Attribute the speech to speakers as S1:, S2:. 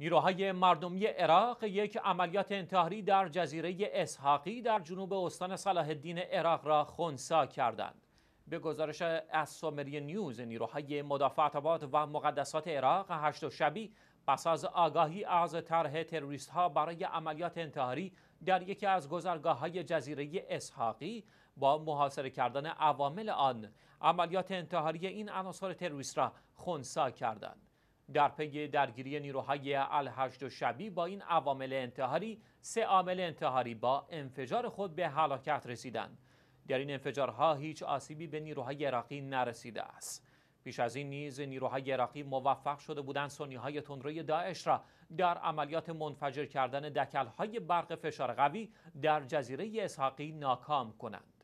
S1: نیروهای مردمی عراق یک عملیات انتحاری در جزیره اسحاقی در جنوب استان صلاح الدین عراق را خونسا کردند. به گزارش سومری نیوز نیروهای مدافع و مقدسات عراق هشت و شبی پس از آگاهی از طرح تروریست ها برای عملیات انتحاری در یکی از گذرگاه های جزیره اسحاقی با محاصره کردن عوامل آن عملیات انتحاری این عناصر تروریست را خونسا کردند. در پی درگیری نیروهای الحشد و شبی با این عوامل انتحاری سه عامل انتحاری با انفجار خود به هلاکت رسیدند در این انفجارها هیچ آسیبی به نیروهای عراقی نرسیده است پیش از این نیز نیروهای عراقی موفق شده بودند سنیهای تندروی داعش را در عملیات منفجر کردن دکلهای برق فشار قوی در جزیره اسحاقی ناکام کنند